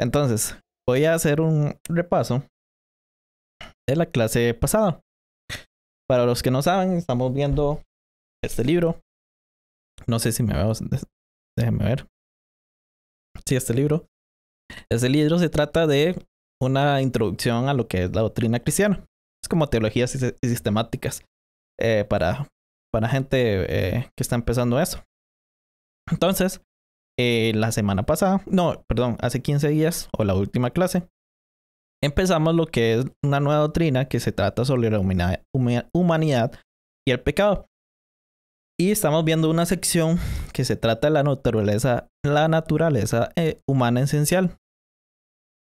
Entonces, voy a hacer un repaso de la clase pasada. Para los que no saben, estamos viendo este libro. No sé si me veo. Déjenme ver. Sí, este libro. Este libro se trata de una introducción a lo que es la doctrina cristiana. Es como teologías sistemáticas eh, para, para gente eh, que está empezando eso. Entonces, eh, la semana pasada, no, perdón, hace 15 días o la última clase, empezamos lo que es una nueva doctrina que se trata sobre la humanidad, y el pecado. Y estamos viendo una sección que se trata de la naturaleza, la naturaleza eh, humana esencial.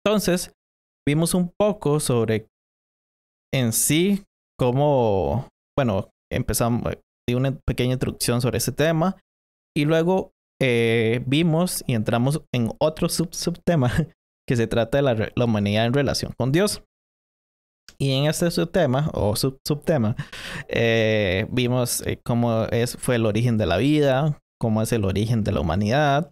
Entonces, vimos un poco sobre en sí cómo, bueno, empezamos, di una pequeña introducción sobre ese tema y luego eh, vimos y entramos en otro sub subtema que se trata de la, humanidad en relación con Dios. Y en este subtema o sub subtema eh, vimos eh, cómo es, fue el origen de la vida, cómo es el origen de la humanidad.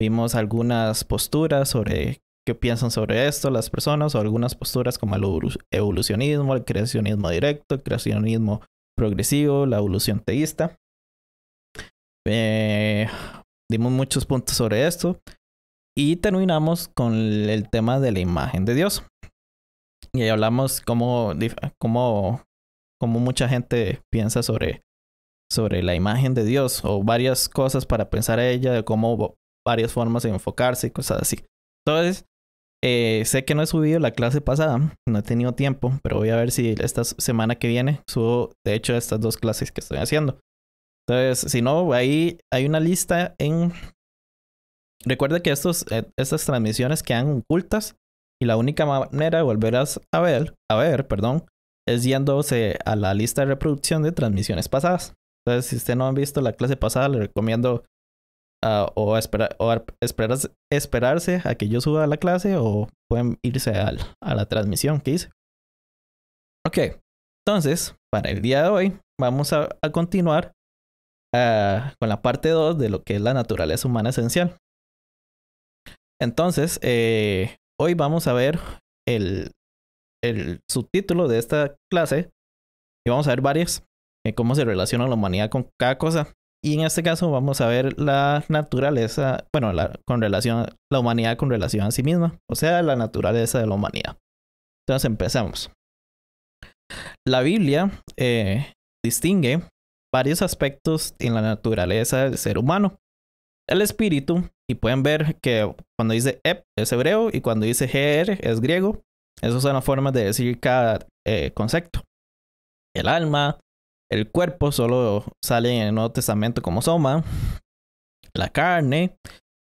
Vimos algunas posturas sobre qué piensan sobre esto las personas o algunas posturas como el evolucionismo, el creacionismo directo, el creacionismo progresivo, la evolución teísta dimos muchos puntos sobre esto y terminamos con el tema de la imagen de Dios. Y ahí hablamos cómo, mucha gente piensa sobre, sobre la imagen de Dios o varias cosas para pensar a ella, de cómo varias formas de enfocarse y cosas así. Entonces, eh, sé que no he subido la clase pasada, no he tenido tiempo, pero voy a ver si esta semana que viene subo, de hecho, estas dos clases que estoy haciendo. Entonces, si no, ahí hay una lista en... Recuerda que estos, eh, estas transmisiones quedan ocultas y la única manera de volver a ver, a ver, perdón, es yéndose a la lista de reproducción de transmisiones pasadas. Entonces, si usted no ha visto la clase pasada, le recomiendo ah, o, esperarse, a que yo suba a la clase o pueden irse a la transmisión que hice. Ok, entonces, para el día de hoy, vamos a continuar eh, con la parte 2 de lo que es la naturaleza humana esencial. Entonces, eh, hoy vamos a ver el, subtítulo de esta clase y vamos a ver varias, eh, cómo se relaciona la humanidad con cada cosa. Y en este caso vamos a ver la naturaleza, bueno, la, con relación, la humanidad con relación a sí misma, o sea, la naturaleza de la humanidad. Entonces empezamos. La Biblia distingue varios aspectos en la naturaleza del ser humano. El espíritu, y pueden ver que cuando dice ep es hebreo y cuando dice ger es griego. Esas son las formas de decir cada eh, concepto. El alma, el cuerpo solo sale en el Nuevo Testamento como soma, la carne,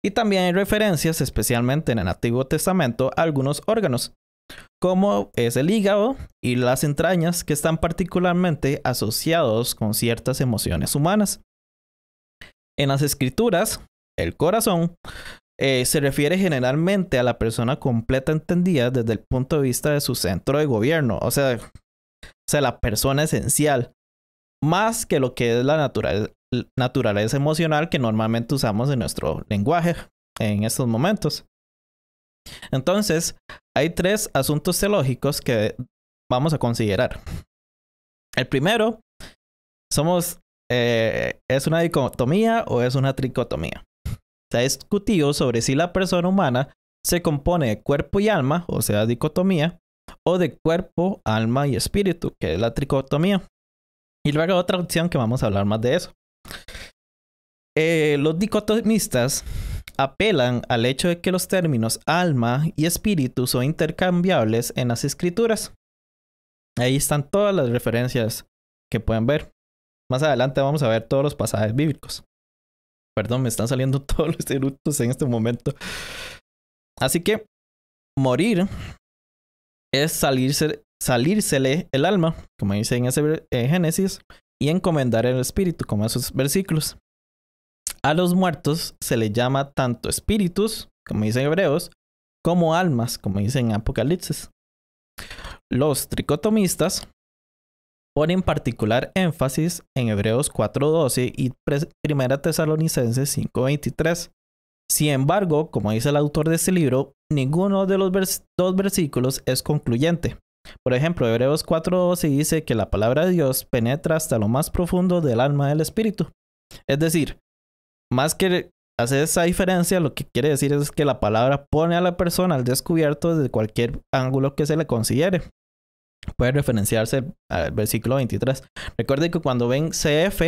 y también hay referencias, especialmente en el Antiguo Testamento, a algunos órganos, como es el hígado y las entrañas que están particularmente asociados con ciertas emociones humanas. En las escrituras, el corazón eh, se refiere generalmente a la persona completa entendida desde el punto de vista de su centro de gobierno, o sea, o sea la persona esencial, más que lo que es la naturaleza emocional que normalmente usamos en nuestro lenguaje en estos momentos. Entonces, hay tres asuntos teológicos que vamos a considerar. El primero, somos, eh, ¿es una dicotomía o es una tricotomía? Se ha discutido sobre si la persona humana se compone de cuerpo y alma, o sea, dicotomía, o de cuerpo, alma y espíritu, que es la tricotomía. Y luego otra opción que vamos a hablar más de eso. Eh, los dicotomistas apelan al hecho de que los términos alma y espíritu son intercambiables en las escrituras. Ahí están todas las referencias que pueden ver. Más adelante vamos a ver todos los pasajes bíblicos. Perdón, me están saliendo todos los eructos en este momento. Así que morir es salirse, salírsele el alma, como dice en ese Génesis, y encomendar el espíritu, como esos versículos. A los muertos se les llama tanto espíritus, como dicen hebreos, como almas, como dicen Apocalipsis. Los tricotomistas ponen particular énfasis en Hebreos 4.12 y 1 Tesalonicenses 5.23. Sin embargo, como dice el autor de este libro, ninguno de los dos versículos es concluyente. Por ejemplo, Hebreos 4.12 dice que la palabra de Dios penetra hasta lo más profundo del alma del espíritu. Es decir, más que hacer esa diferencia, lo que quiere decir es que la palabra pone a la persona al descubierto desde cualquier ángulo que se le considere. Puede referenciarse al versículo 23. Recuerden que cuando ven CF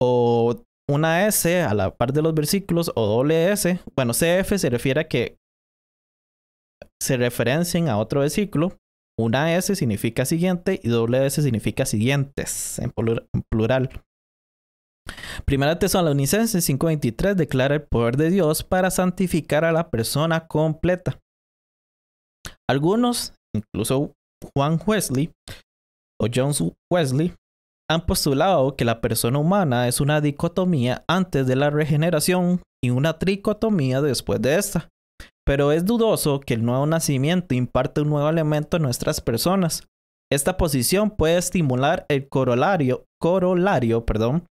o una S a la par de los versículos o doble S, bueno, CF se refiere a que se referencien a otro versículo. Una S significa siguiente y doble S significa siguientes en plural. Primera Tesalonicense 5:23 declara el poder de Dios para santificar a la persona completa. Algunos, incluso Juan Wesley o John Wesley, han postulado que la persona humana es una dicotomía antes de la regeneración y una tricotomía después de esta. Pero es dudoso que el nuevo nacimiento imparte un nuevo elemento a nuestras personas. Esta posición puede estimular el corolario, corolario perdón,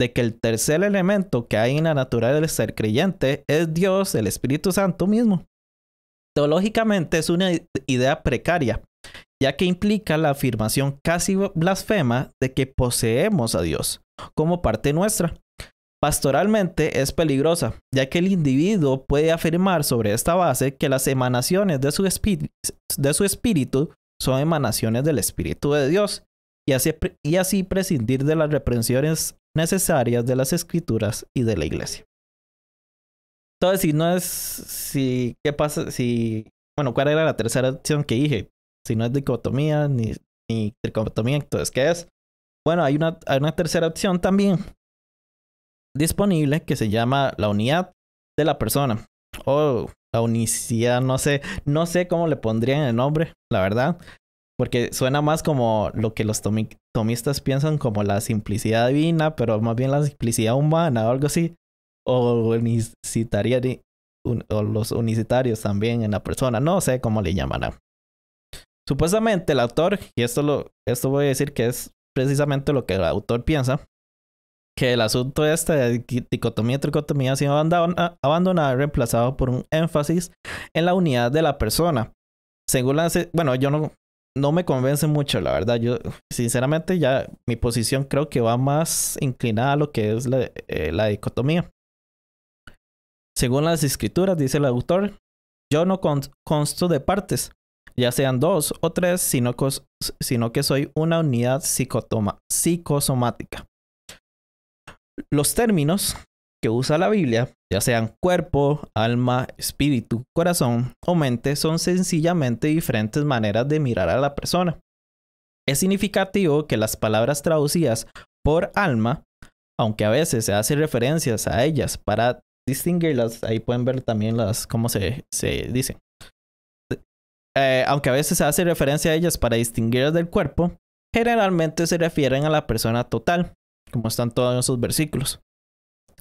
de que el tercer elemento que hay en la naturaleza del ser creyente es Dios, el Espíritu Santo mismo. Teológicamente es una idea precaria, ya que implica la afirmación casi blasfema de que poseemos a Dios como parte nuestra. Pastoralmente es peligrosa, ya que el individuo puede afirmar sobre esta base que las emanaciones de su, espíritu son emanaciones del Espíritu de Dios y así, y así prescindir de las reprensiones necesarias de las escrituras y de la iglesia. Entonces, si no es, si, ¿qué pasa? Si, bueno, ¿cuál era la tercera opción que dije? Si no es dicotomía ni, ni tricotomía, entonces, ¿qué es? Bueno, hay una, hay una tercera opción también disponible que se llama la unidad de la persona o oh, la unicidad, no sé, no sé cómo le pondrían el nombre, la verdad, porque suena más como lo que los tomistas piensan como la simplicidad divina, pero más bien la simplicidad humana o algo así. O, los unicitarios también en la persona. No sé cómo le llamarán. Supuestamente el autor, y esto, lo, esto voy a decir que es precisamente lo que el autor piensa, que el asunto este de dicotomía y tricotomía ha sido ah, abandonado y reemplazado por un énfasis en la unidad de la persona. Según la, bueno, yo no, no me convence mucho, la verdad. Yo, sinceramente, ya mi posición creo que va más inclinada a lo que es la, eh, dicotomía. Según las escrituras, dice el autor, yo no consto de partes, ya sean dos o tres, sino, sino que soy una unidad psicotoma psicosomática. Los términos que usa la Biblia, ya sean cuerpo, alma, espíritu, corazón o mente, son sencillamente diferentes maneras de mirar a la persona. Es significativo que las palabras traducidas por alma, aunque a veces se hace referencias a ellas para distinguirlas, ahí pueden ver también las cómo se, se dicen. Eh, aunque a veces se hace referencia a ellas para distinguirlas del cuerpo, generalmente se refieren a la persona total, como están todos esos versículos.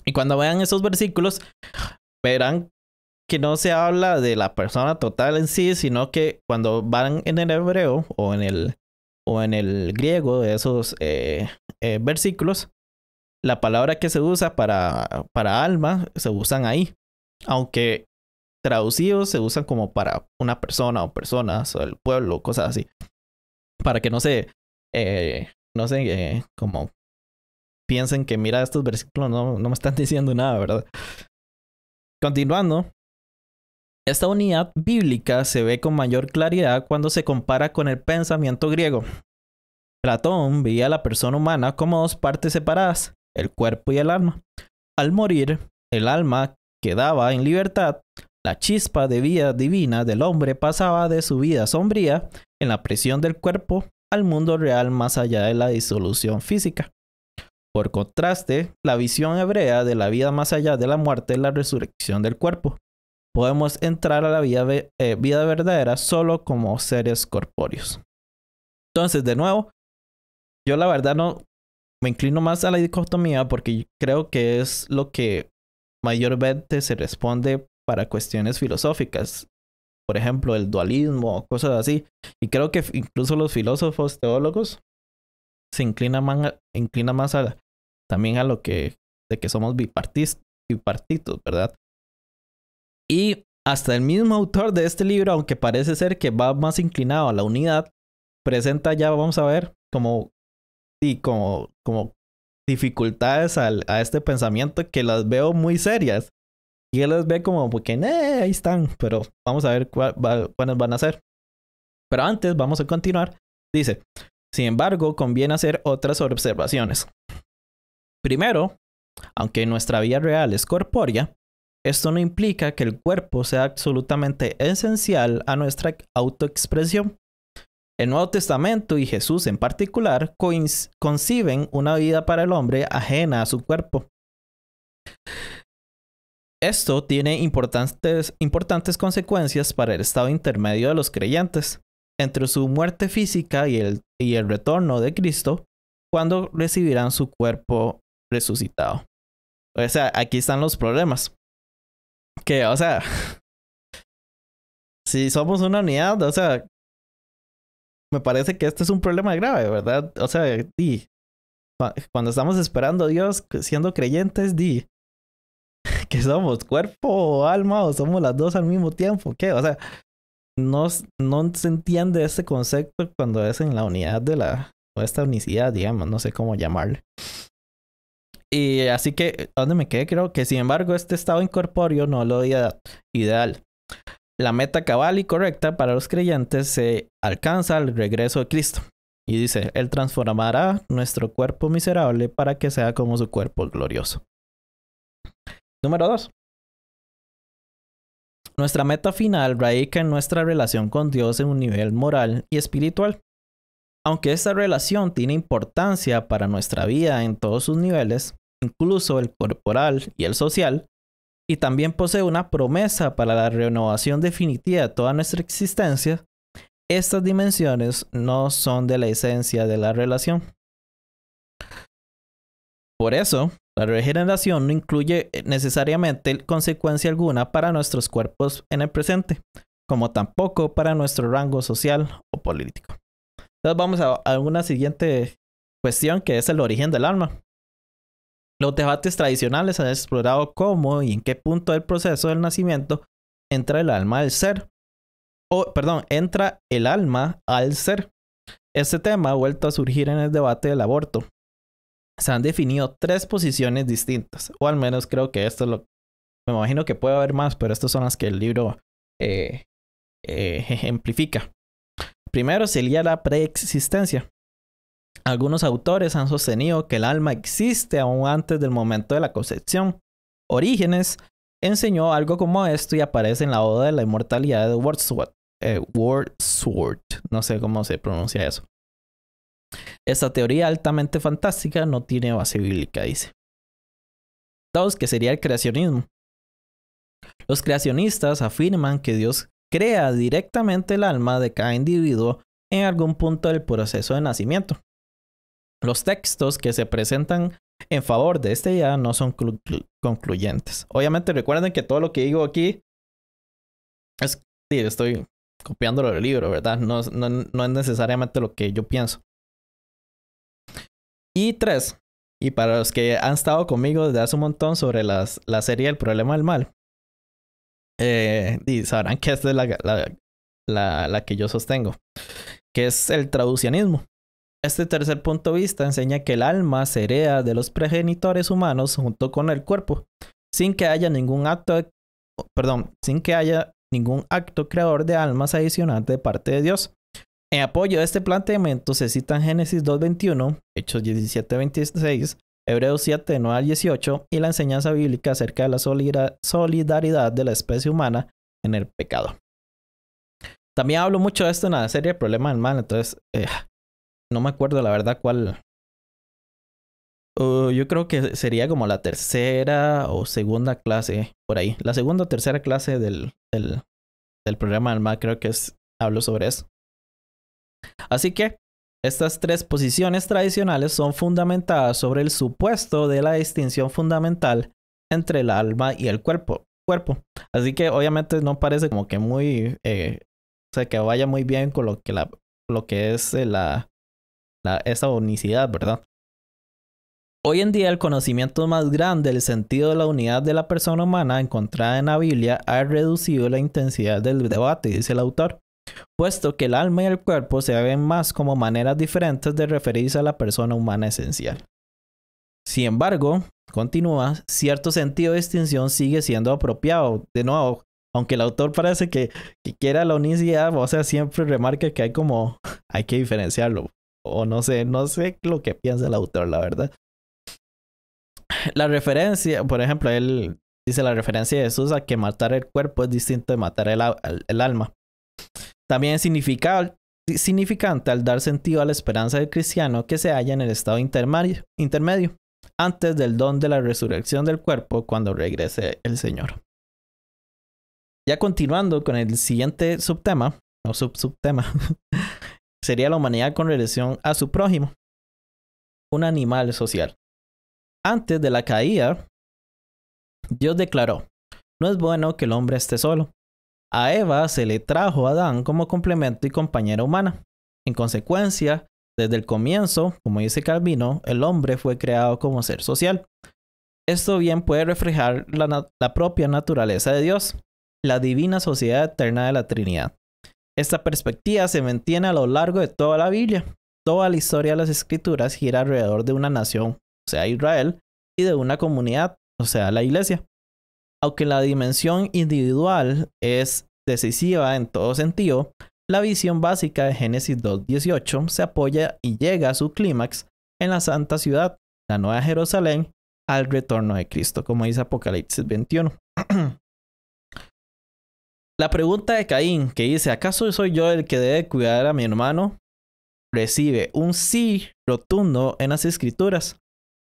Y cuando vean esos versículos, verán que no se habla de la persona total en sí, sino que cuando van en el hebreo o en el, o en el griego de esos eh, eh, versículos, la palabra que se usa para, para alma se usan ahí. Aunque traducidos se usan como para una persona o personas o el pueblo, cosas así. Para que no se, eh, no se, como piensen que, mira, estos versículos no, me están diciendo nada, ¿verdad? Continuando, esta unidad bíblica se ve con mayor claridad cuando se compara con el pensamiento griego. Platón veía a la persona humana como dos partes separadas, el cuerpo y el alma. Al morir, el alma quedaba en libertad, la chispa de vida divina del hombre pasaba de su vida sombría en la presión del cuerpo al mundo real más allá de la disolución física. Por contraste, la visión hebrea de la vida más allá de la muerte es la resurrección del cuerpo. Podemos entrar a la eh, vida, verdadera solo como seres corpóreos. Entonces, de nuevo, yo la verdad no me inclino más a la dicotomía porque creo que es lo que mayormente se responde para cuestiones filosóficas. Por ejemplo, el dualismo, o cosas así. Y creo que incluso los filósofos, teólogos, se inclinan más, inclina más a, también a lo que, de que somos bipartitos, ¿verdad? Y hasta el mismo autor de este libro, aunque parece ser que va más inclinado a la unidad, presenta ya, vamos a ver, como, como, como dificultades a este pensamiento que las veo muy serias. Y él las ve como, porque eh, ahí están, pero vamos a ver cuáles van a ser. Pero antes, vamos a continuar. Dice, sin embargo, conviene hacer otras observaciones. Primero, aunque nuestra vida real es corpórea, esto no implica que el cuerpo sea absolutamente esencial a nuestra autoexpresión. El Nuevo Testamento y Jesús en particular conciben una vida para el hombre ajena a su cuerpo. Esto tiene importantes, importantes consecuencias para el estado intermedio de los creyentes, entre su muerte física y el, y el retorno de Cristo, cuando recibirán su cuerpo resucitado. O sea, aquí están los problemas. Que, o sea, si somos una unidad, o sea, me parece que este es un problema grave, ¿verdad? O sea, di, cuando estamos esperando a Dios, siendo creyentes, di, que somos cuerpo o alma o somos las dos al mismo tiempo, ¿qué? O sea, no, no se entiende este concepto cuando es en la unidad de la, o esta unicidad, digamos, no sé cómo llamarle. Y así que, ¿dónde me quedé? Creo que, sin embargo, este estado incorpóreo no lo ideal. La meta cabal y correcta para los creyentes se alcanza al regreso de Cristo. Y dice, Él transformará nuestro cuerpo miserable para que sea como su cuerpo glorioso. Número 2. Nuestra meta final radica en nuestra relación con Dios en un nivel moral y espiritual. Aunque esta relación tiene importancia para nuestra vida en todos sus niveles, incluso el corporal y el social, y también posee una promesa para la renovación definitiva de toda nuestra existencia, estas dimensiones no son de la esencia de la relación. Por eso, la regeneración no incluye necesariamente consecuencia alguna para nuestros cuerpos en el presente, como tampoco para nuestro rango social o político. Entonces vamos a, una siguiente cuestión que es el origen del alma. Los debates tradicionales han explorado cómo y en qué punto del proceso del nacimiento entra el alma al ser. O, perdón, entra el alma al ser. Este tema ha vuelto a surgir en el debate del aborto. Se han definido tres posiciones distintas, o al menos creo que esto es lo... Me imagino que puede haber más, pero estas son las que el libro eh, eh, ejemplifica. Primero sería la preexistencia, algunos autores han sostenido que el alma existe aún antes del momento de la concepción. Orígenes enseñó algo como esto y aparece en la Oda de la Inmortalidad de Wordsworth. no sé cómo se pronuncia eso. Esta teoría altamente fantástica no tiene base bíblica, dice. Dos, que sería el creacionismo. Los creacionistas afirman que Dios crea directamente el alma de cada individuo en algún punto del proceso de nacimiento. Los textos que se presentan en favor de este ya no son concluyentes. Obviamente recuerden que todo lo que digo aquí es, sí, estoy copiándolo del libro, ¿verdad? No, es necesariamente lo que yo pienso. Y tres, y para los que han estado conmigo desde hace un montón sobre las, la serie El problema del mal, y eh, sabrán que esta es la, la, que yo sostengo, que es el traducianismo. Este tercer punto de vista enseña que el alma se hereda de los progenitores humanos junto con el cuerpo, sin que haya ningún acto, perdón, sin que haya ningún acto creador de almas adicional de parte de Dios. En apoyo a este planteamiento se citan Génesis 2.21, Hechos 17.26, Hebreos 7, al 18 y la enseñanza bíblica acerca de la solidaridad de la especie humana en el pecado. También hablo mucho de esto en la serie El problema del mal, entonces eh, no me acuerdo la verdad cuál. Uh, yo creo que sería como la tercera o segunda clase, por ahí. La segunda o tercera clase del, del, del programa del creo que es, hablo sobre eso. Así que estas tres posiciones tradicionales son fundamentadas sobre el supuesto de la distinción fundamental entre el alma y el cuerpo. cuerpo. Así que obviamente no parece como que muy, eh, o sea, que vaya muy bien con lo que, la, lo que es eh, la, esa unicidad, ¿verdad? Hoy en día el conocimiento más grande del sentido de la unidad de la persona humana encontrada en la Biblia ha reducido la intensidad del debate, dice el autor, puesto que el alma y el cuerpo se ven más como maneras diferentes de referirse a la persona humana esencial. Sin embargo, continúa, cierto sentido de distinción sigue siendo apropiado. De nuevo, aunque el autor parece que, que quiera la unicidad, o sea, siempre remarca que hay como, hay que diferenciarlo o no sé, no sé lo que piensa el autor, la verdad. La referencia, por ejemplo, él dice la referencia de Jesús a que matar el cuerpo es distinto de matar el, alma. También es significante al dar sentido a la esperanza del cristiano que se halla en el estado intermedio, intermedio antes del don de la resurrección del cuerpo cuando regrese el Señor. Ya continuando con el siguiente subtema, o sub subtema, sería la humanidad con relación a su prójimo, un animal social. Antes de la caída, Dios declaró, no es bueno que el hombre esté solo. A Eva se le trajo a Adán como complemento y compañera humana. En consecuencia, desde el comienzo, como dice Calvino, el hombre fue creado como ser social. Esto bien puede reflejar la, la propia naturaleza de Dios, la divina sociedad eterna de la Trinidad. Esta perspectiva se mantiene a lo largo de toda la Biblia. Toda la historia de las escrituras gira alrededor de una nación, o sea, Israel, y de una comunidad, o sea, la iglesia. Aunque la dimensión individual es decisiva en todo sentido, la visión básica de Génesis 2.18 se apoya y llega a su clímax en la santa ciudad, la Nueva Jerusalén, al retorno de Cristo, como dice Apocalipsis 21. La pregunta de Caín, que dice, ¿acaso soy yo el que debe cuidar a mi hermano? Recibe un sí rotundo en las escrituras.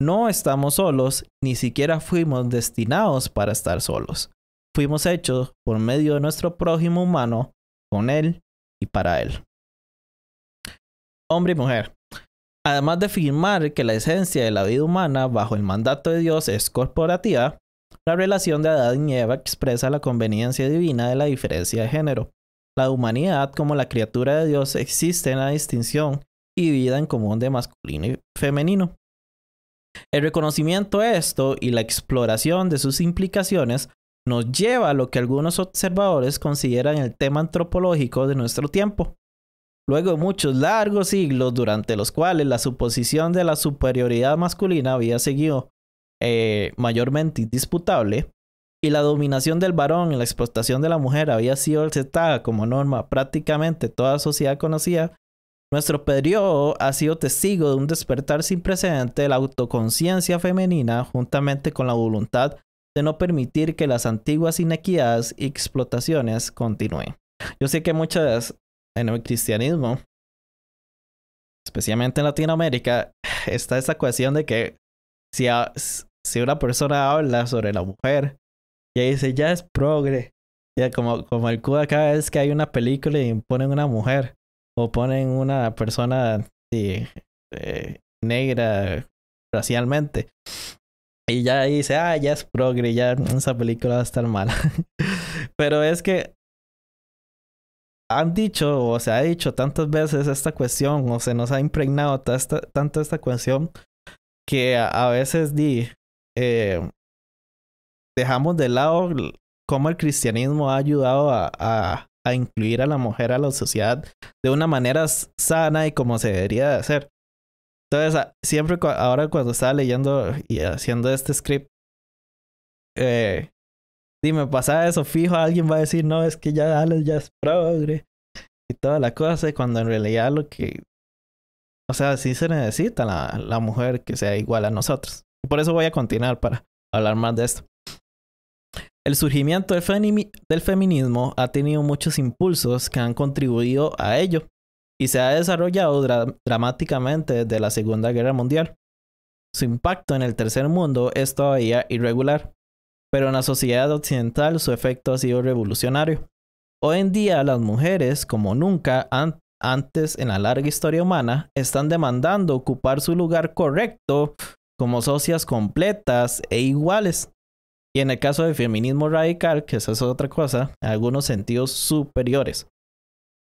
No estamos solos, ni siquiera fuimos destinados para estar solos. Fuimos hechos por medio de nuestro prójimo humano, con él y para él. Hombre y mujer. Además de afirmar que la esencia de la vida humana bajo el mandato de Dios es corporativa, la relación de Adán y Eva expresa la conveniencia divina de la diferencia de género. La humanidad como la criatura de Dios existe en la distinción y vida en común de masculino y femenino. El reconocimiento de esto y la exploración de sus implicaciones nos lleva a lo que algunos observadores consideran el tema antropológico de nuestro tiempo. Luego de muchos largos siglos durante los cuales la suposición de la superioridad masculina había seguido eh, mayormente indisputable, y la dominación del varón y la explotación de la mujer había sido aceptada como norma prácticamente toda sociedad conocida, nuestro periodo ha sido testigo de un despertar sin precedente de la autoconciencia femenina juntamente con la voluntad de no permitir que las antiguas inequidades y explotaciones continúen. Yo sé que muchas en el cristianismo, especialmente en Latinoamérica, está esa cuestión de que si, si una persona habla sobre la mujer y dice, ya es progre, ya como, como el CUDA cada vez que hay una película y ponen una mujer o ponen una persona eh, negra racialmente. Y ya dice, ah, ya es progre, ya esa película va a estar mala. Pero es que han dicho o se ha dicho tantas veces esta cuestión o se nos ha impregnado tanto esta cuestión que a, veces di, eh, dejamos de lado cómo el cristianismo ha ayudado a, incluir a la mujer a la sociedad de una manera sana y como se debería de hacer. Entonces, siempre ahora cuando estaba leyendo y haciendo este script, eh, dime, pasa eso fijo, alguien va a decir, no, es que ya Alex ya es progre y toda la cosa, cuando en realidad lo que... O sea, sí se necesita la mujer que sea igual a nosotros. Por eso voy a continuar para hablar más de esto. El surgimiento del, feminismo ha tenido muchos impulsos que han contribuido a ello y se ha desarrollado dramáticamente desde la Segunda Guerra Mundial. Su impacto en el tercer mundo es todavía irregular, pero en la sociedad occidental su efecto ha sido revolucionario. Hoy en día las mujeres, como nunca antes en la larga historia humana, están demandando ocupar su lugar correcto como socias completas e iguales. Y en el caso del feminismo radical, que eso es otra cosa, algunos sentidos superiores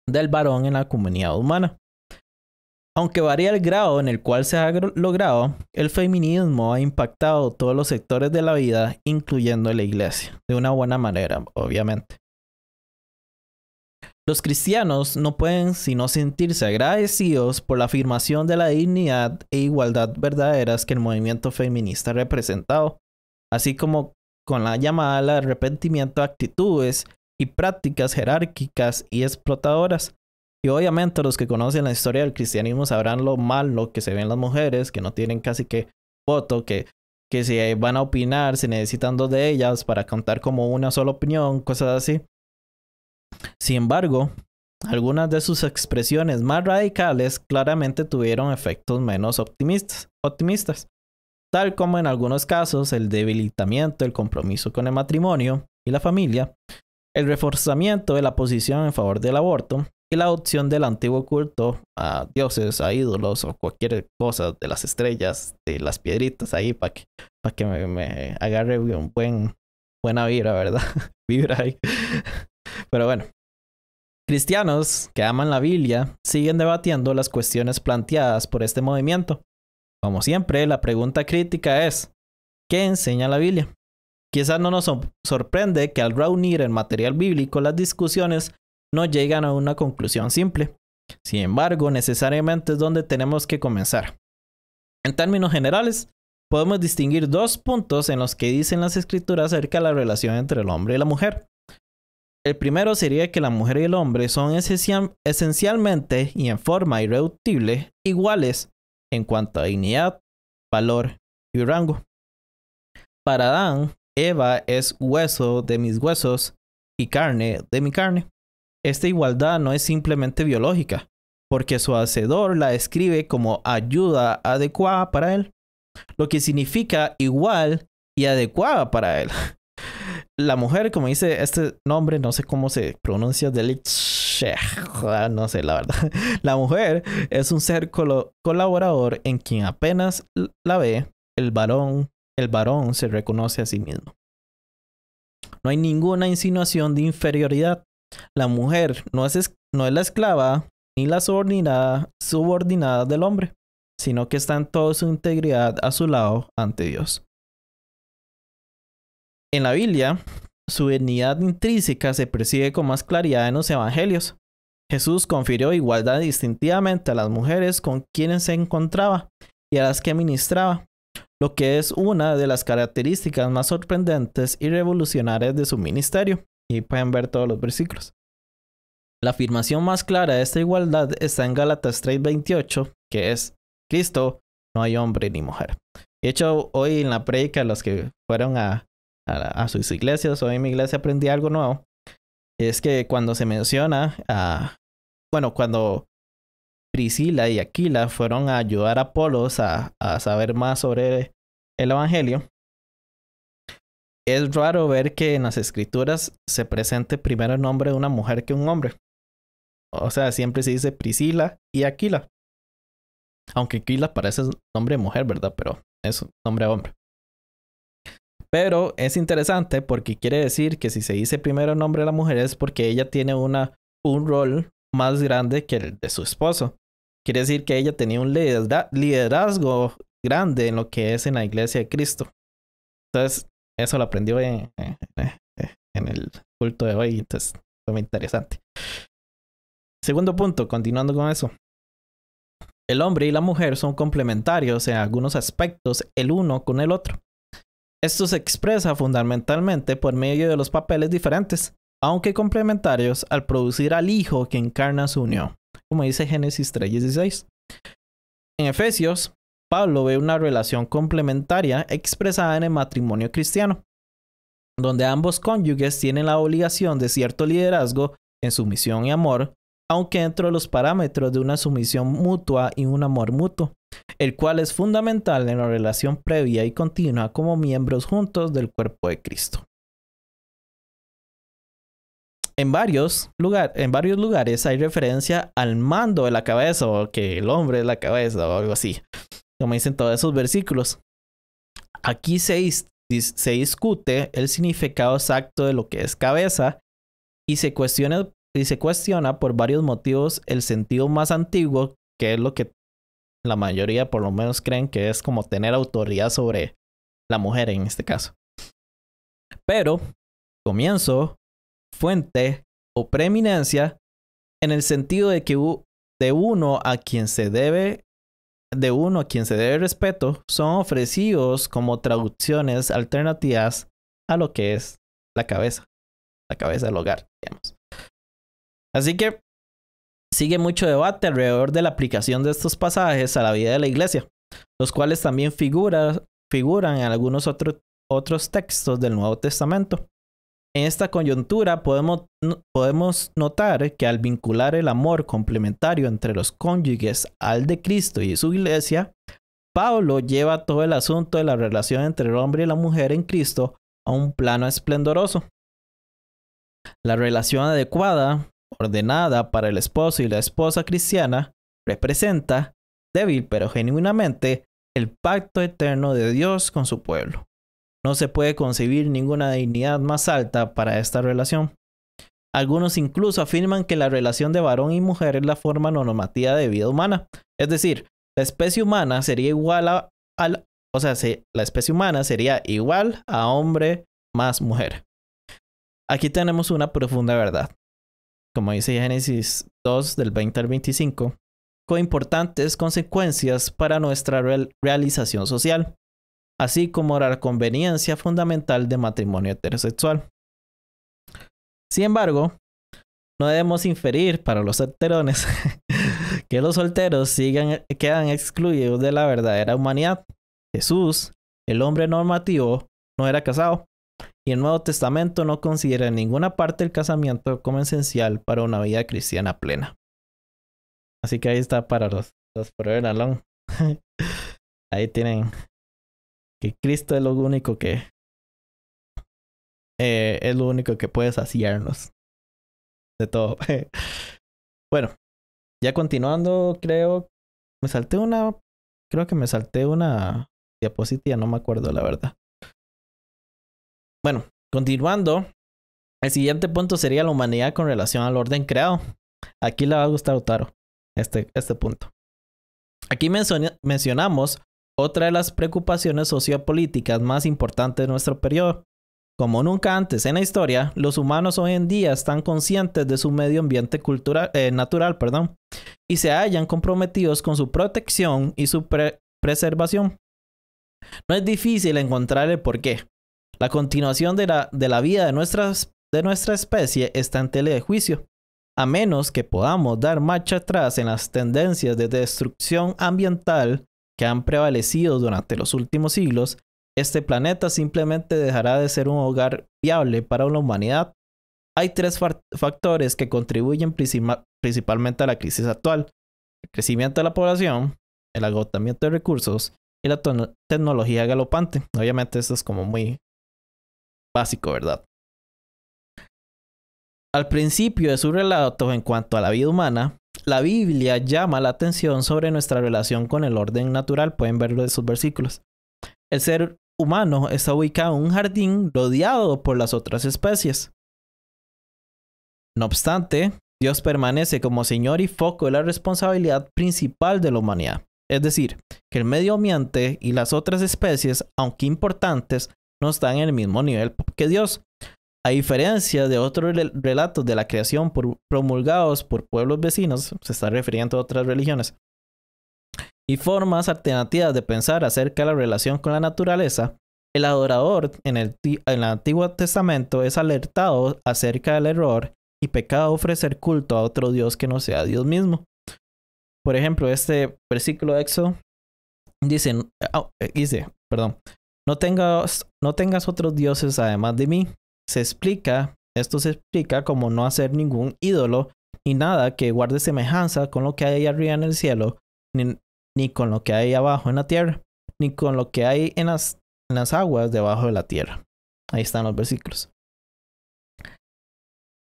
del varón en la comunidad humana. Aunque varía el grado en el cual se ha logrado, el feminismo ha impactado todos los sectores de la vida, incluyendo la iglesia, de una buena manera, obviamente. Los cristianos no pueden sino sentirse agradecidos por la afirmación de la dignidad e igualdad verdaderas que el movimiento feminista ha representado, así como con la llamada al arrepentimiento de actitudes y prácticas jerárquicas y explotadoras. Y obviamente los que conocen la historia del cristianismo sabrán lo malo que se ven las mujeres, que no tienen casi que voto, que, que si van a opinar se necesitan dos de ellas para contar como una sola opinión, cosas así. Sin embargo, algunas de sus expresiones más radicales claramente tuvieron efectos menos optimistas, optimistas, tal como en algunos casos el debilitamiento del compromiso con el matrimonio y la familia, el reforzamiento de la posición en favor del aborto y la adopción del antiguo culto a dioses, a ídolos o cualquier cosa de las estrellas, de las piedritas ahí para que, que me, me, agarre un buen, buena vibra, ¿verdad? vibra ahí. Pero bueno, cristianos que aman la Biblia siguen debatiendo las cuestiones planteadas por este movimiento. Como siempre, la pregunta crítica es, ¿qué enseña la Biblia? Quizás no nos sorprende que al reunir el material bíblico las discusiones no llegan a una conclusión simple. Sin embargo, necesariamente es donde tenemos que comenzar. En términos generales, podemos distinguir dos puntos en los que dicen las escrituras acerca de la relación entre el hombre y la mujer. El primero sería que la mujer y el hombre son esencialmente y en forma irreductible iguales en cuanto a dignidad, valor y rango. Para Adán, Eva es hueso de mis huesos y carne de mi carne. Esta igualdad no es simplemente biológica, porque su hacedor la describe como ayuda adecuada para él, lo que significa igual y adecuada para él. la mujer, como dice este nombre, no sé cómo se pronuncia, Delic no sé la verdad. La mujer es un ser colaborador en quien apenas la ve, el varón, el varón se reconoce a sí mismo. No hay ninguna insinuación de inferioridad. La mujer no es, no es la esclava ni la subordinada, subordinada del hombre, sino que está en toda su integridad a su lado ante Dios. En la Biblia, su dignidad intrínseca se percibe con más claridad en los evangelios. Jesús confirió igualdad distintivamente a las mujeres con quienes se encontraba y a las que ministraba, lo que es una de las características más sorprendentes y revolucionarias de su ministerio. Y pueden ver todos los versículos. La afirmación más clara de esta igualdad está en Gálatas 3:28, que es, Cristo, no hay hombre ni mujer. De hecho, hoy en la prédica los que fueron a, a, sus iglesias. Hoy en mi iglesia aprendí algo nuevo. Es que cuando se menciona a. Bueno, cuando Priscila y Aquila fueron a ayudar a Apolos a, a saber más sobre el Evangelio, es raro ver que en las escrituras se presente primero el nombre de una mujer que un hombre. O sea, siempre se dice Priscila y Aquila. Aunque Aquila parece nombre de mujer, ¿verdad? Pero es nombre de hombre. Pero es interesante porque quiere decir que si se dice primero el nombre de la mujer es porque ella tiene una, un rol más grande que el de su esposo. Quiere decir que ella tenía un liderazgo grande en lo que es en la iglesia de Cristo. Entonces, eso lo aprendió en, en el culto de hoy. Entonces, fue muy interesante. Segundo punto, continuando con eso. El hombre y la mujer son complementarios en algunos aspectos, el uno con el otro. Esto se expresa fundamentalmente por medio de los papeles diferentes, aunque complementarios al producir al Hijo que encarna su unión, como dice Génesis 3.16. En Efesios, Pablo ve una relación complementaria expresada en el matrimonio cristiano, donde ambos cónyuges tienen la obligación de cierto liderazgo en sumisión y amor, aunque dentro de los parámetros de una sumisión mutua y un amor mutuo el cual es fundamental en la relación previa y continua como miembros juntos del cuerpo de Cristo. En varios, lugares hay referencia al mando de la cabeza o que el hombre es la cabeza o algo así, como dicen todos esos versículos. Aquí se, discute el significado exacto de lo que es cabeza y y se cuestiona por varios motivos el sentido más antiguo que es lo que la mayoría por lo menos creen que es como tener autoridad sobre la mujer en este caso. Pero comienzo, fuente o preeminencia en el sentido de que de uno a quien se debe de uno a quien se debe respeto son ofrecidos como traducciones alternativas a lo que es la cabeza, la cabeza del hogar, digamos. Así que Sigue mucho debate alrededor de la aplicación de estos pasajes a la vida de la iglesia, los cuales también figuran en algunos otros textos del Nuevo Testamento. En esta coyuntura podemos, podemos notar que al vincular el amor complementario entre los cónyuges al de Cristo y su iglesia, Pablo lleva todo el asunto de la relación entre el hombre y la mujer en Cristo a un plano esplendoroso. La relación adecuada ordenada para el esposo y la esposa cristiana, representa, débil pero genuinamente, el pacto eterno de Dios con su pueblo. No se puede concebir ninguna dignidad más alta para esta relación. Algunos incluso afirman que la relación de varón y mujer es la forma normativa de vida humana. Es decir, la especie humana sería igual a, o sea, la especie humana sería igual a hombre más mujer. Aquí tenemos una profunda verdad como dice Génesis 2 del 20 al 25, con importantes consecuencias para nuestra realización social, así como la conveniencia fundamental de matrimonio heterosexual. Sin embargo, no debemos inferir para los solterones que los solteros sigan, quedan excluidos de la verdadera humanidad. Jesús, el hombre normativo, no era casado, y el Nuevo Testamento no considera en ninguna parte el casamiento como esencial para una vida cristiana plena. Así que ahí está para los, los alón. ahí tienen que Cristo es lo único que eh, es lo único que puede saciarnos de todo. bueno, ya continuando, creo me salté una creo que me salté una diapositiva, no me acuerdo la verdad. Bueno, continuando, el siguiente punto sería la humanidad con relación al orden creado. Aquí le va a gustar Otaro este, este punto. Aquí mencionamos otra de las preocupaciones sociopolíticas más importantes de nuestro periodo. Como nunca antes en la historia, los humanos hoy en día están conscientes de su medio ambiente cultural, eh, natural perdón, y se hallan comprometidos con su protección y su preservación. No es difícil encontrar el porqué. La continuación de la, de la vida de, nuestras, de nuestra especie está en tele de juicio, a menos que podamos dar marcha atrás en las tendencias de destrucción ambiental que han prevalecido durante los últimos siglos, este planeta simplemente dejará de ser un hogar viable para la humanidad. Hay tres factores que contribuyen principalmente a la crisis actual. El crecimiento de la población, el agotamiento de recursos y la tecnología galopante. Obviamente esto es como muy básico, ¿verdad? Al principio de su relato en cuanto a la vida humana, la Biblia llama la atención sobre nuestra relación con el orden natural, pueden verlo en sus versículos. El ser humano está ubicado en un jardín rodeado por las otras especies. No obstante, Dios permanece como Señor y foco de la responsabilidad principal de la humanidad. Es decir, que el medio ambiente y las otras especies, aunque importantes, no están en el mismo nivel que Dios. A diferencia de otros relatos de la creación promulgados por pueblos vecinos, se está refiriendo a otras religiones, y formas alternativas de pensar acerca de la relación con la naturaleza, el adorador en el, en el Antiguo Testamento es alertado acerca del error y pecado ofrecer culto a otro Dios que no sea Dios mismo. Por ejemplo, este versículo de Éxodo dice, ah, eh, dice, perdón, no tengas, no tengas otros dioses además de mí. Se explica, esto se explica como no hacer ningún ídolo ni nada que guarde semejanza con lo que hay arriba en el cielo, ni, con lo que hay abajo en la tierra, ni con lo que hay en las, las aguas debajo de la tierra. Ahí están los versículos.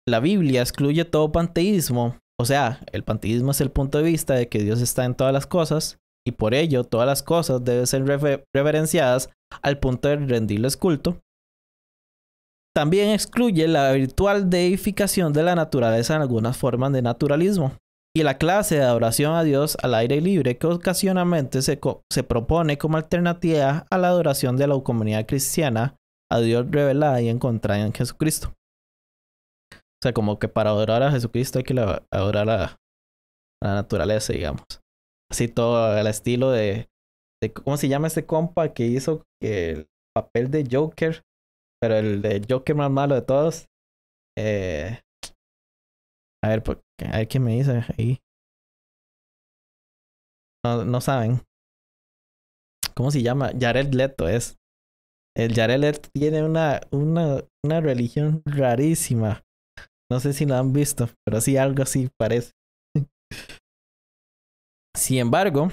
La Biblia excluye todo panteísmo, o sea, el panteísmo es el punto de vista de que Dios está en todas las cosas y por ello todas las cosas deben ser reverenciadas al punto de rendirles culto. También excluye la virtual deificación de la naturaleza en algunas formas de naturalismo y la clase de adoración a Dios al aire libre que ocasionalmente se, propone como alternativa a la adoración de la comunidad cristiana a Dios revelada y encontrada en Jesucristo. O sea, como que para adorar a Jesucristo hay que adorar a la naturaleza, digamos. Así todo el estilo de cómo se llama ese compa que hizo el papel de Joker, pero el de Joker más malo de todos. Eh, a ver, a ver quién me dice ahí. No, saben. ¿Cómo se llama? Jared Leto es. El Jared Leto tiene una, una, una religión rarísima. No sé si lo han visto, pero sí algo así parece. Sin embargo,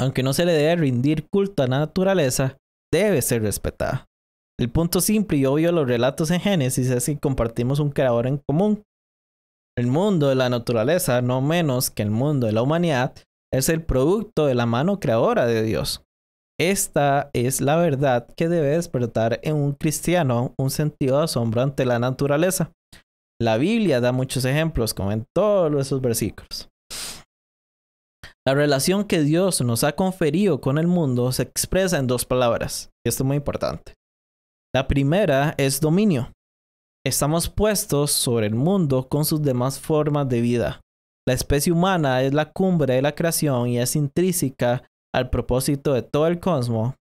aunque no se le debe rendir culto a la naturaleza, debe ser respetada. El punto simple y obvio de los relatos en Génesis es que compartimos un creador en común. El mundo de la naturaleza, no menos que el mundo de la humanidad, es el producto de la mano creadora de Dios. Esta es la verdad que debe despertar en un cristiano un sentido de asombro ante la naturaleza. La Biblia da muchos ejemplos, como en todos esos versículos. La relación que Dios nos ha conferido con el mundo se expresa en dos palabras, y esto es muy importante. La primera es dominio. Estamos puestos sobre el mundo con sus demás formas de vida. La especie humana es la cumbre de la creación y es intrínseca al propósito de todo el cosmos,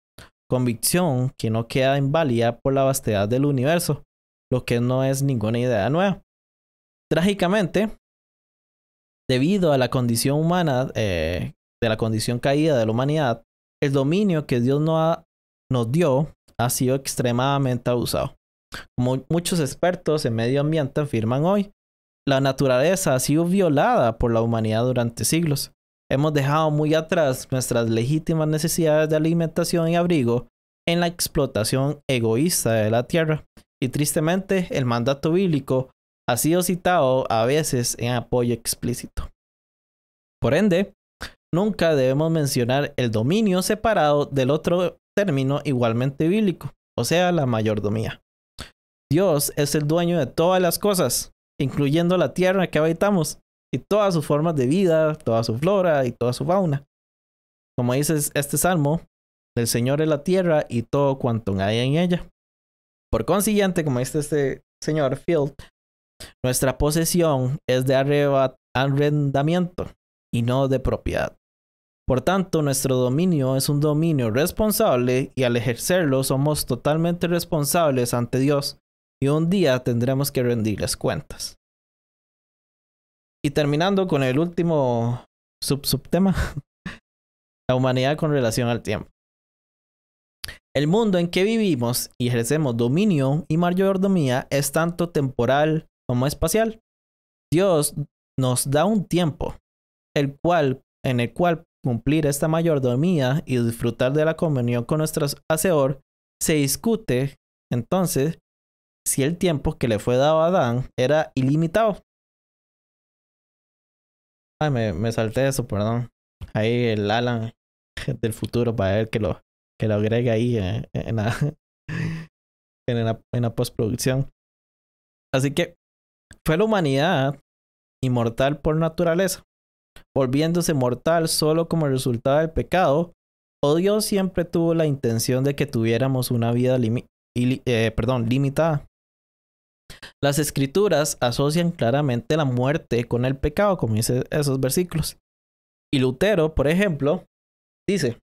convicción que no queda inválida por la vastedad del universo, lo que no es ninguna idea nueva. Trágicamente, debido a la condición humana, eh, de la condición caída de la humanidad, el dominio que Dios nos dio ha sido extremadamente abusado. Como muchos expertos en medio ambiente afirman hoy, la naturaleza ha sido violada por la humanidad durante siglos. Hemos dejado muy atrás nuestras legítimas necesidades de alimentación y abrigo en la explotación egoísta de la tierra. Y tristemente, el mandato bíblico ha sido citado a veces en apoyo explícito. Por ende, nunca debemos mencionar el dominio separado del otro término igualmente bíblico, o sea, la mayordomía. Dios es el dueño de todas las cosas, incluyendo la tierra que habitamos, y todas sus formas de vida, toda su flora y toda su fauna. Como dice este salmo, el Señor es la tierra y todo cuanto hay en ella. Por consiguiente, como dice este señor Field, nuestra posesión es de arrendamiento y no de propiedad. Por tanto, nuestro dominio es un dominio responsable y al ejercerlo somos totalmente responsables ante Dios y un día tendremos que rendirles cuentas. Y terminando con el último subtema, la humanidad con relación al tiempo. El mundo en que vivimos y ejercemos dominio y mayordomía es tanto temporal como espacial, Dios nos da un tiempo el cual, en el cual cumplir esta mayordomía y disfrutar de la comunión con nuestro aseor. se discute entonces si el tiempo que le fue dado a Adán era ilimitado. me, salté eso, perdón. Ahí el Alan del futuro para ver que lo, que lo agregue ahí eh, en, en la postproducción. Así que fue la humanidad inmortal por naturaleza, volviéndose mortal solo como resultado del pecado, o Dios siempre tuvo la intención de que tuviéramos una vida eh, limitada. Las escrituras asocian claramente la muerte con el pecado, como dicen esos versículos. Y Lutero, por ejemplo, dice,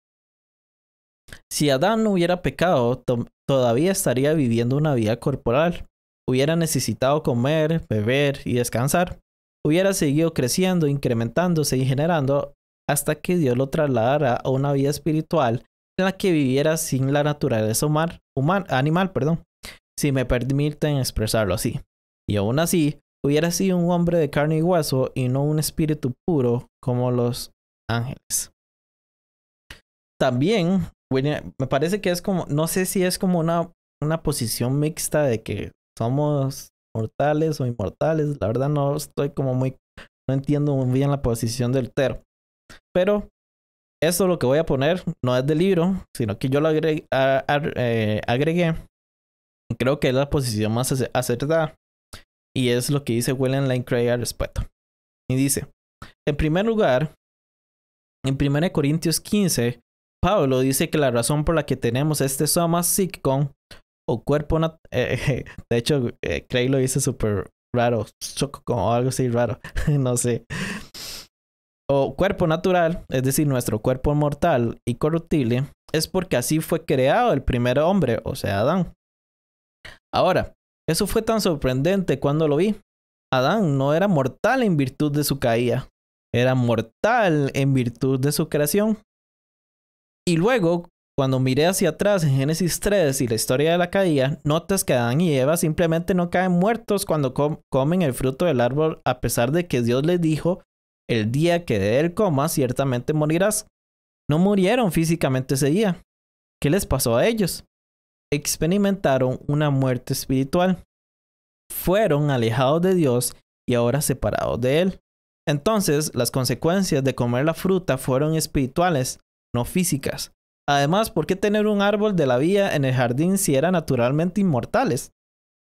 si Adán no hubiera pecado, todavía estaría viviendo una vida corporal, hubiera necesitado comer, beber y descansar, hubiera seguido creciendo, incrementándose y generando hasta que Dios lo trasladara a una vida espiritual en la que viviera sin la naturaleza humana, animal, perdón, si me permiten expresarlo así. Y aún así, hubiera sido un hombre de carne y hueso y no un espíritu puro como los ángeles. También, me parece que es como, no sé si es como una, una posición mixta de que somos mortales o inmortales. La verdad no estoy como muy, no entiendo muy bien la posición del tero. Pero eso lo que voy a poner no es del libro, sino que yo lo agregué, eh, Creo que es la posición más acertada. Y es lo que dice William Lane Craig al respecto. Y dice, en primer lugar, en 1 Corintios 15, Pablo dice que la razón por la que tenemos este soma psíquico o cuerpo natural, eh, de hecho, eh, Craig lo dice súper raro, como algo así raro, no sé. O cuerpo natural, es decir, nuestro cuerpo mortal y corruptible, es porque así fue creado el primer hombre, o sea, Adán. Ahora, eso fue tan sorprendente cuando lo vi. Adán no era mortal en virtud de su caída, era mortal en virtud de su creación. Y luego, cuando miré hacia atrás en Génesis 3 y la historia de la caída, notas que Adán y Eva simplemente no caen muertos cuando comen el fruto del árbol a pesar de que Dios les dijo, el día que de él comas ciertamente morirás. No murieron físicamente ese día. ¿Qué les pasó a ellos? Experimentaron una muerte espiritual. Fueron alejados de Dios y ahora separados de él. Entonces, las consecuencias de comer la fruta fueron espirituales, no físicas. Además, ¿por qué tener un árbol de la vida en el jardín si eran naturalmente inmortales?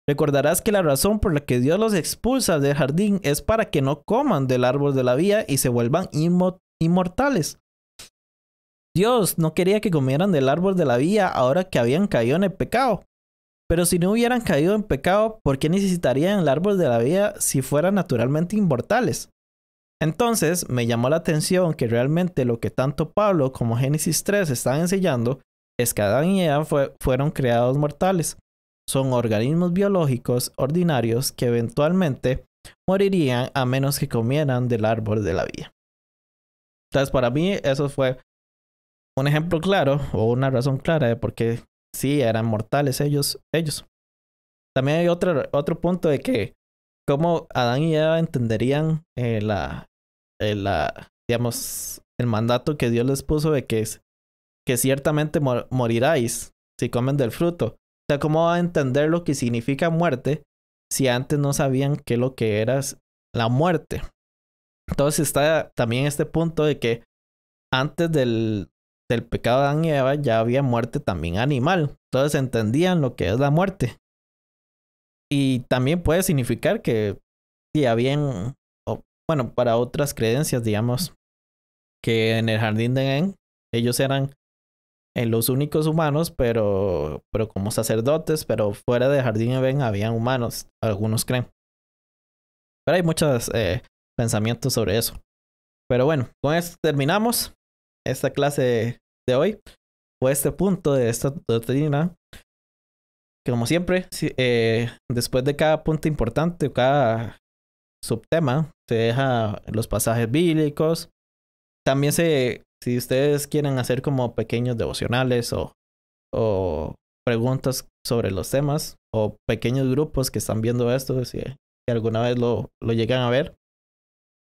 Recordarás que la razón por la que Dios los expulsa del jardín es para que no coman del árbol de la vida y se vuelvan inmortales. Dios no quería que comieran del árbol de la vida ahora que habían caído en el pecado. Pero si no hubieran caído en pecado, ¿por qué necesitarían el árbol de la vida si fueran naturalmente inmortales? Entonces me llamó la atención que realmente lo que tanto Pablo como Génesis 3 están enseñando es que Adán y Eva fueron creados mortales. Son organismos biológicos ordinarios que eventualmente morirían a menos que comieran del árbol de la vida. Entonces para mí eso fue un ejemplo claro o una razón clara de por qué sí eran mortales ellos. ellos. También hay otro, otro punto de que cómo Adán y Eva entenderían eh, la, eh, la, digamos, el mandato que Dios les puso de que, es, que ciertamente moriráis si comen del fruto. O sea, ¿cómo va a entender lo que significa muerte si antes no sabían qué lo que era la muerte? Entonces está también este punto de que antes del, del pecado de Adán y Eva ya había muerte también animal. Entonces entendían lo que es la muerte. Y también puede significar que si habían bueno, para otras creencias, digamos, que en el jardín de En ellos eran en eh, los únicos humanos, pero, pero como sacerdotes, pero fuera del jardín de En habían humanos, algunos creen. Pero hay muchos eh, pensamientos sobre eso. Pero bueno, con esto terminamos esta clase de hoy. O este punto de esta doctrina. como siempre, eh, después de cada punto importante o cada subtema se deja los pasajes bíblicos. También se, si ustedes quieren hacer como pequeños devocionales o, preguntas sobre los temas o pequeños grupos que están viendo esto, si, alguna vez lo, llegan a ver,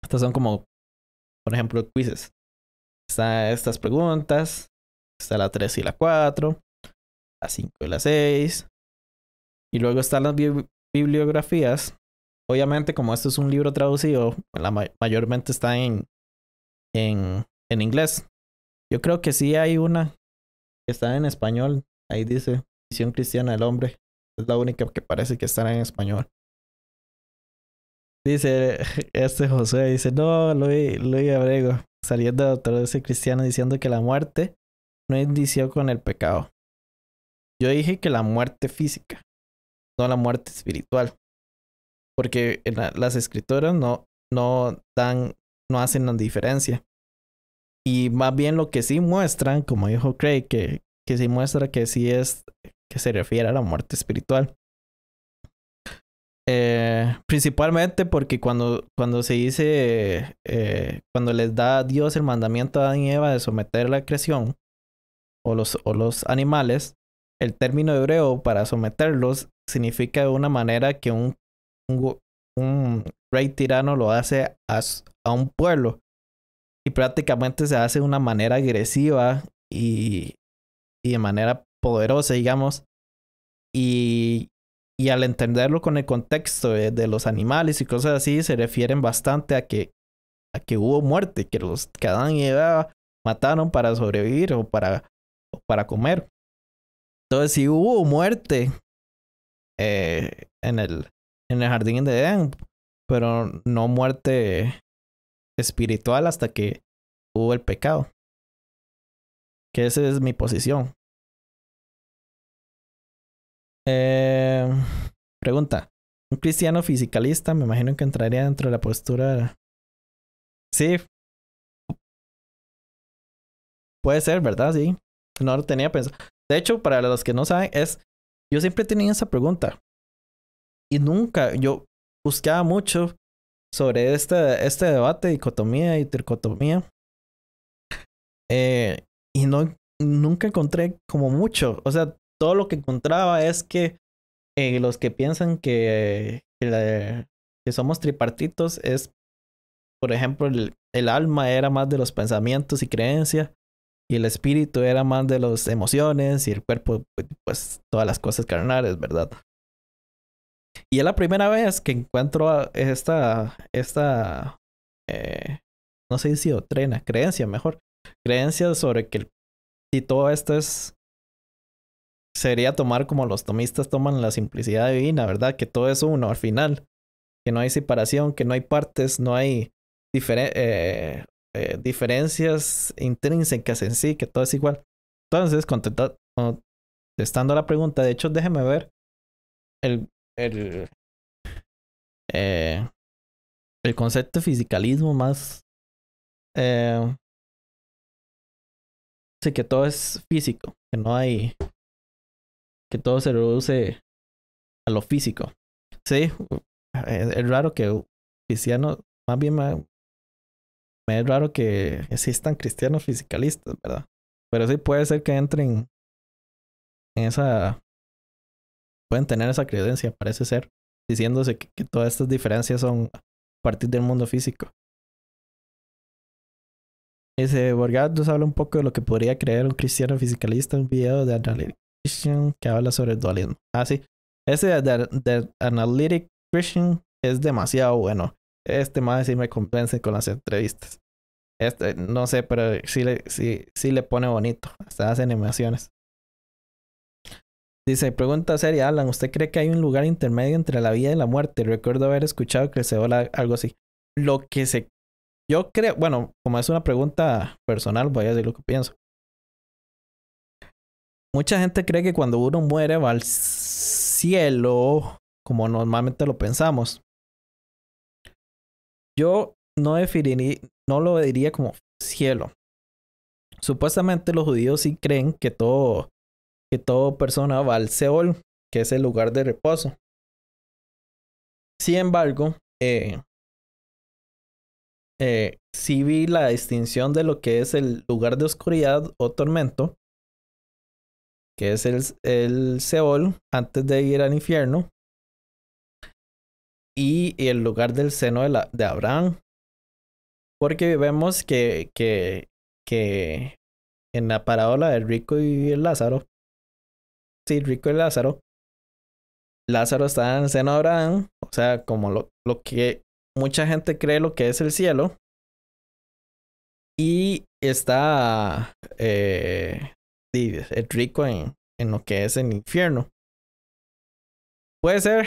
estos son como, por ejemplo, quizzes. Está estas preguntas, está la 3 y la 4, la 5 y la 6. Y luego están las bibliografías Obviamente, como esto es un libro traducido, la mayormente está en, en, en inglés. Yo creo que sí hay una que está en español. Ahí dice Visión Cristiana del Hombre. Es la única que parece que está en español. Dice este José, dice, no, Luis, Abrego, saliendo de la ese cristiano diciendo que la muerte no indició con el pecado. Yo dije que la muerte física, no la muerte espiritual porque las escrituras no, no dan, no hacen la diferencia. Y más bien lo que sí muestran, como dijo Craig, que, que sí muestra que sí es, que se refiere a la muerte espiritual. Eh, principalmente porque cuando, cuando se dice, eh, cuando les da a Dios el mandamiento a Adán y Eva de someter la creación o los, o los animales, el término hebreo para someterlos significa de una manera que un un, rey tirano lo hace a, un pueblo y prácticamente se hace de una manera agresiva y, de manera poderosa, digamos. Y, y, al entenderlo con el contexto de, los animales y cosas así, se refieren bastante a que, a que hubo muerte, que los que Adán y mataron para sobrevivir o para, para comer. Entonces, si hubo muerte eh, en, el, en el jardín de Edén, pero no muerte espiritual hasta que hubo el pecado. Que esa es mi posición. Eh, pregunta. Un cristiano fisicalista, me imagino que entraría dentro de la postura. Sí. Puede ser, ¿verdad? Sí. No lo tenía pensado. De hecho, para los que no saben, es. Yo siempre tenía esa pregunta y nunca, yo buscaba mucho sobre este, este debate, dicotomía y tricotomía. Eh, y no, nunca encontré como mucho. O sea, todo lo que encontraba es que eh, los que piensan que, que, somos tripartitos es, por ejemplo, el, el alma era más de los pensamientos y creencias. Y el espíritu era más de las emociones y el cuerpo, pues todas las cosas carnales, ¿verdad? Y es la primera vez que encuentro esta, esta, eh, no sé si trena creencia mejor, creencia sobre que si todo esto es, sería tomar como los tomistas toman la simplicidad divina, ¿verdad? Que todo es uno al final, que no hay separación, que no hay partes, no hay eh, eh, diferencias intrínsecas en sí, que todo es igual. Entonces, contestando la pregunta, de hecho, déjeme ver el el, eh, el concepto de fisicalismo más... Eh, sí, que todo es físico, que no hay... que todo se reduce a lo físico. Sí, eh, es, raro que cristianos, más bien me, es raro que existan cristianos fisicalistas, ¿verdad? Pero sí puede ser que entren en esa pueden tener esa creencia, parece ser, diciéndose que, todas estas diferencias son a partir del mundo físico. Dice, Borgat nos habla un poco de lo que podría creer un cristiano fisicalista en un video de Analytic Christian que habla sobre el dualismo. Ah, sí. Ese de, Analytic Christian es demasiado bueno. Este más sí me convence con las entrevistas. Este, no sé, pero sí le, sí le pone bonito. Hasta hace animaciones. Dice, pregunta seria, Alan, ¿usted cree que hay un lugar intermedio entre la vida y la muerte? Recuerdo haber escuchado que se habla algo así. Lo que se... Yo creo, bueno, como es una pregunta personal, voy a decir lo que pienso. Mucha gente cree que cuando uno muere va al cielo, como normalmente lo pensamos. Yo no definiría, no lo diría como cielo. Supuestamente los judíos sí creen que todo que toda persona va al Seol, que es el lugar de reposo. Sin embargo, Si eh, eh, sí vi la distinción de lo que es el lugar de oscuridad o tormento, que es el, Seol antes de ir al infierno, y, el lugar del seno de, Abraham. Porque vemos que, que en la parábola del rico y el Lázaro, sí, Rico y Lázaro, Lázaro está en el Abraham, o sea, como lo, que mucha gente cree lo que es el cielo. Y está el eh, rico en, lo que es el infierno. Puede ser.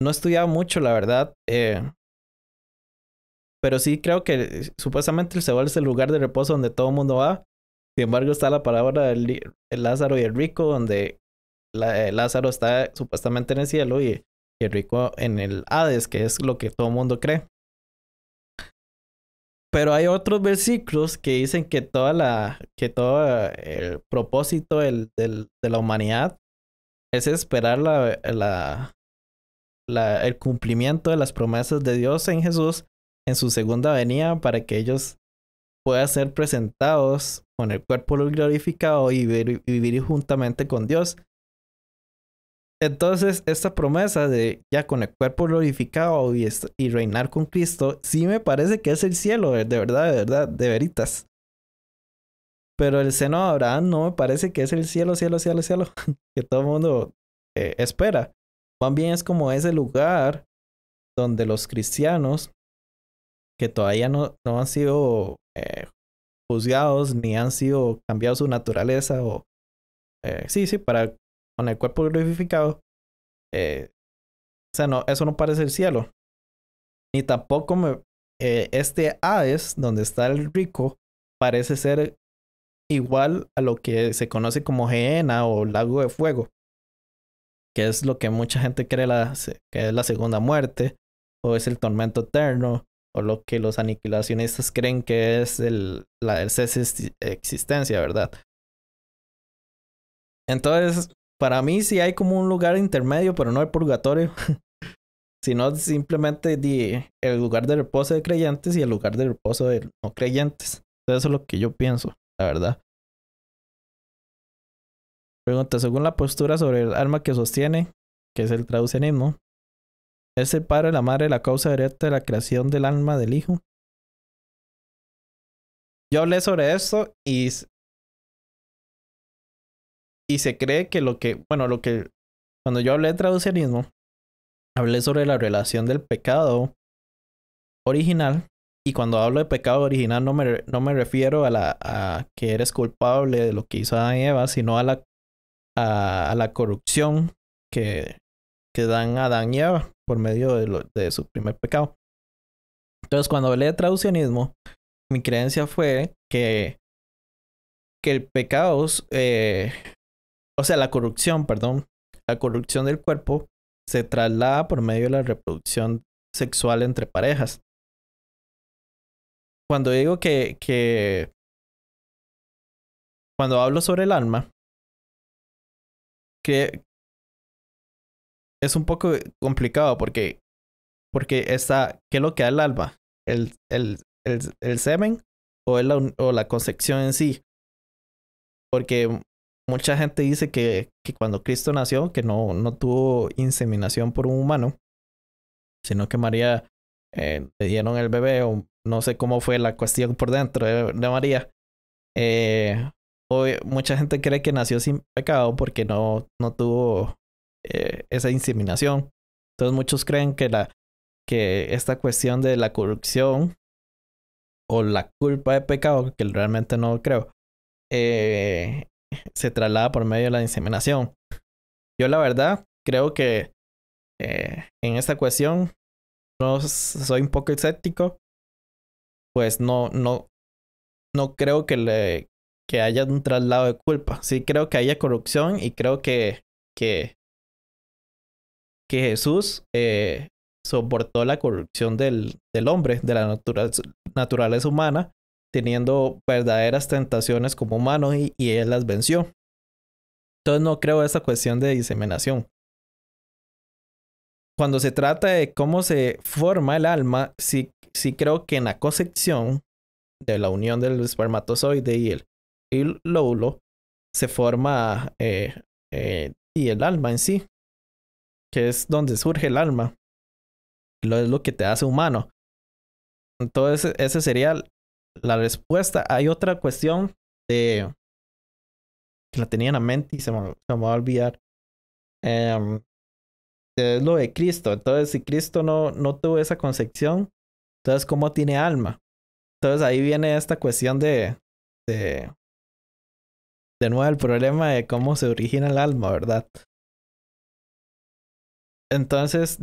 No he estudiado mucho, la verdad. Eh, pero sí creo que supuestamente el cebol es el lugar de reposo donde todo el mundo va. Sin embargo, está la palabra del Lázaro y el rico, donde eh, Lázaro está supuestamente en el cielo y, el rico en el Hades, que es lo que todo el mundo cree. Pero hay otros versículos que dicen que toda la que todo eh, el propósito de la humanidad es esperar la, el cumplimiento de las promesas de Dios en Jesús en su segunda venida para que ellos pueda ser presentados con el cuerpo glorificado y vivir, juntamente con Dios. Entonces, esta promesa de ya con el cuerpo glorificado y, reinar con Cristo, sí me parece que es el cielo, de verdad, de verdad, de veritas. Pero el seno de Abraham no me parece que es el cielo, cielo, cielo, cielo, que todo el mundo eh, espera. Juan bien es como ese lugar donde los cristianos que todavía no, no han sido eh, juzgados ni han sido cambiados su naturaleza o eh, sí, sí, para con el cuerpo glorificado. Eh, o sea, no, eso no parece el cielo. Ni tampoco este Hades, donde está el rico, parece ser igual a lo que se conoce como Gena o Lago de Fuego, que es lo que mucha gente cree la, que es la segunda muerte o es el tormento eterno o lo que los aniquilacionistas creen que es el, la existencia, ¿verdad? Entonces, para mí sí hay como un lugar intermedio, pero no el purgatorio, sino simplemente el lugar de reposo de creyentes y el lugar de reposo de no creyentes. eso es lo que yo pienso, la verdad. Pregunta, según la postura sobre el alma que sostiene, que es el traducenismo es el padre, la madre, la causa directa de la creación del alma del hijo. Yo hablé sobre esto y, se cree que lo que, bueno, lo que, cuando yo hablé de traducianismo, hablé sobre la relación del pecado original y cuando hablo de pecado original no me, no me refiero a, la, a que eres culpable de lo que hizo Adán y Eva, sino a la, a la corrupción que dan a Adán y Eva por medio de, su primer pecado. Entonces, cuando hablé de traduccionismo, mi creencia fue que, que el pecado, eh, o sea, la corrupción, perdón, la corrupción del cuerpo se traslada por medio de la reproducción sexual entre parejas. Cuando digo que, que cuando hablo sobre el alma, que es un poco complicado porque, porque está, ¿qué es lo que da el alma? ¿El, el, el, semen o, el, o la concepción en sí? Porque mucha gente dice que, que cuando Cristo nació, que no, no tuvo inseminación por un humano, sino que María eh, le dieron el bebé o no sé cómo fue la cuestión por dentro de, María. Eh, mucha gente cree que nació sin pecado porque no, no tuvo eh, esa inseminación. Entonces muchos creen que, la, que esta cuestión de la corrupción o la culpa de pecado, que realmente no creo, eh, se traslada por medio de la inseminación. Yo la verdad creo que eh, en esta cuestión no soy un poco escéptico, pues no, no, no creo que, le, haya un traslado de culpa. Sí creo que haya corrupción y creo que, que que Jesús eh, soportó la corrupción del, hombre, de la naturaleza humana, teniendo verdaderas tentaciones como humanos y, él las venció. Entonces no creo esta cuestión de diseminación. Cuando se trata de cómo se forma el alma, sí, creo que en la concepción de la unión del espermatozoide y el, y lóbulo se forma eh, eh, y el alma en sí, que es donde surge el alma. Lo es lo que te hace humano. Entonces, esa sería la respuesta. Hay otra cuestión de que la tenía en la mente y se me, me va a olvidar. Em, es lo de Cristo. Entonces, si Cristo no, no tuvo esa concepción, entonces, ¿cómo tiene alma? Entonces, ahí viene esta cuestión de, de, de nuevo el problema de cómo se origina el alma, ¿verdad? Entonces,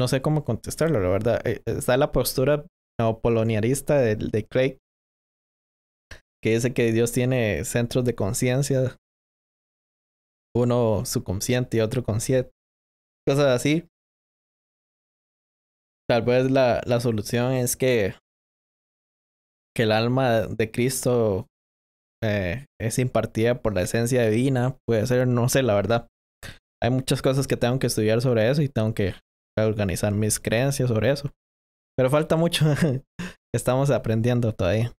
no sé cómo contestarlo, la verdad. Eh, está la postura neopolonialista de, Craig, que dice que Dios tiene centros de conciencia, uno subconsciente y otro consciente, cosas así. Tal vez la, solución es que, que el alma de Cristo eh, es impartida por la esencia divina, puede ser, no sé, la verdad hay muchas cosas que tengo que estudiar sobre eso y tengo que reorganizar mis creencias sobre eso. Pero falta mucho. Estamos aprendiendo todavía.